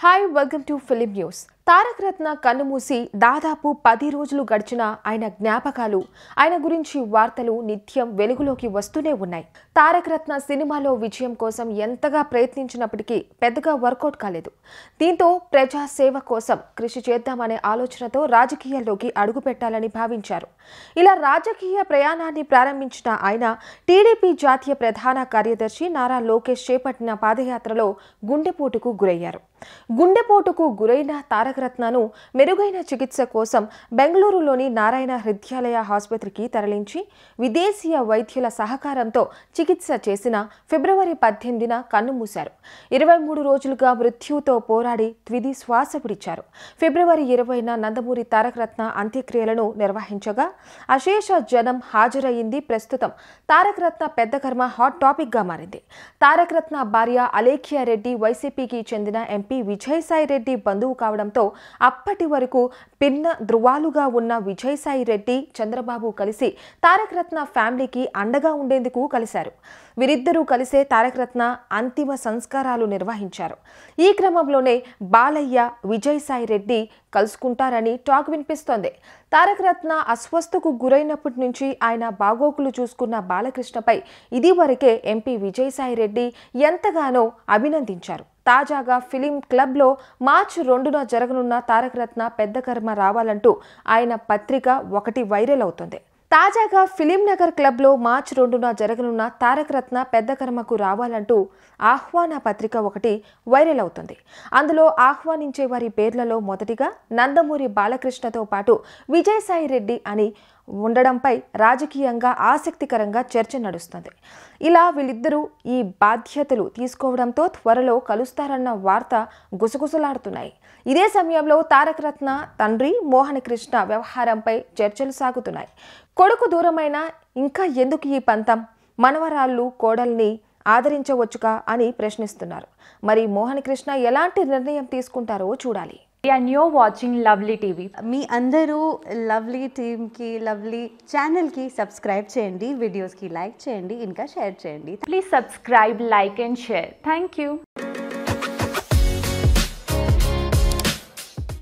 Hi, welcome to Philip News. తారక రత్న కన్నుమూసి దాదాపు పది రోజులు గడిచిన ఆయన జ్ఞాపకాలు ఆయన గురించి వార్తలు నిత్యం వెలుగులోకి వస్తూనే ఉన్నాయి తారకరత్న రత్న సినిమాలో విజయం కోసం ఎంతగా ప్రయత్నించినప్పటికీ పెద్దగా వర్కౌట్ కాలేదు దీంతో ప్రజాసేవ కోసం కృషి చేద్దామనే ఆలోచనతో రాజకీయాల్లోకి అడుగుపెట్టాలని భావించారు ఇలా రాజకీయ ప్రయాణాన్ని ప్రారంభించిన ఆయన టీడీపీ జాతీయ ప్రధాన కార్యదర్శి నారా లోకేష్ చేపట్టిన పాదయాత్రలో గుండెపోటుకు గురయ్యారు గుండెపోటుకు గురైన తారక నాగరత్నను మెరుగైన చికిత్స కోసం బెంగళూరులోని నారాయణ హృదయాలయ ఆసుపత్రికి తరలించి విదేశీయ వైద్యుల సహకారంతో చికిత్స చేసిన ఫిబ్రవరి పద్దెనిమిదిన కన్నుమూశారు ఇరవై మూడు రోజులుగా మృత్యుతో పోరాడి త్విది శ్వాస విడిచారు ఫిబ్రవరి ఇరవైన నందమూరి తారకరత్న అంత్యక్రియలను నిర్వహించగా అశేష జనం హాజరయ్యింది ప్రస్తుతం తారకరత్న పెద్ద కర్మ హాట్ టాపిక్గా మారింది తారకరత్న భార్య అలేఖ్యారెడ్డి వైసీపీకి చెందిన ఎంపీ విజయసాయి రెడ్డి బంధువు కావడంతో అప్పటి వరకు భిన్న ధృవాలుగా ఉన్న విజయసాయి రెడ్డి చంద్రబాబు కలిసి తారకరత్న ఫ్యామిలీకి అండగా ఉండేందుకు కలిశారు వీరిద్దరూ కలిసే తారకరత్న అంతిమ సంస్కారాలు నిర్వహించారు ఈ క్రమంలోనే బాలయ్య విజయసాయి రెడ్డి కలుసుకుంటారని టాక్ వినిపిస్తోంది తారకరత్న అస్వస్థకు గురైనప్పటి నుంచి ఆయన బాగోకులు చూసుకున్న బాలకృష్ణపై ఇదివరకే ఎంపీ విజయసాయి రెడ్డి ఎంతగానో అభినందించారు తాజాగా ఫిలిం క్లబ్లో మార్చి రెండున జరగనున్న తారక రత్న పెద్ద కర్మ రావాలంటూ ఆయన పత్రిక ఒకటి వైరల్ అవుతుంది తాజాగా ఫిలిం నగర్ క్లబ్లో మార్చి రెండున జరగనున్న తారకరత్న పెద్ద కర్మకు రావాలంటూ ఆహ్వాన పత్రిక ఒకటి వైరల్ అవుతుంది అందులో ఆహ్వానించే వారి పేర్లలో మొదటిగా నందమూరి బాలకృష్ణతో పాటు విజయసాయి రెడ్డి అని ఉండడంపై రాజకీయంగా ఆసక్తికరంగా చర్చ నడుస్తుంది ఇలా వీళ్ళిద్దరూ ఈ బాధ్యతలు తీసుకోవడంతో త్వరలో కలుస్తారన్న వార్త గుసగుసలాడుతున్నాయి ఇదే సమయంలో తారకరత్న తండ్రి కృష్ణ వ్యవహారంపై చర్చలు సాగుతున్నాయి కొడుకు దూరమైన ఇంకా ఎందుకు ఈ పంతం మనవరాళ్ళు కోడల్ని ఆదరించవచ్చుగా అని ప్రశ్నిస్తున్నారు మరి కృష్ణ ఎలాంటి నిర్ణయం తీసుకుంటారో చూడాలి and you're watching lovely TV మీ అందరూ లవ్లీ టీమ్కి లవ్లీ ఛానల్కి సబ్స్క్రైబ్ చేయండి వీడియోస్కి లైక్ చేయండి ఇంకా షేర్ చేయండి please subscribe like and share thank you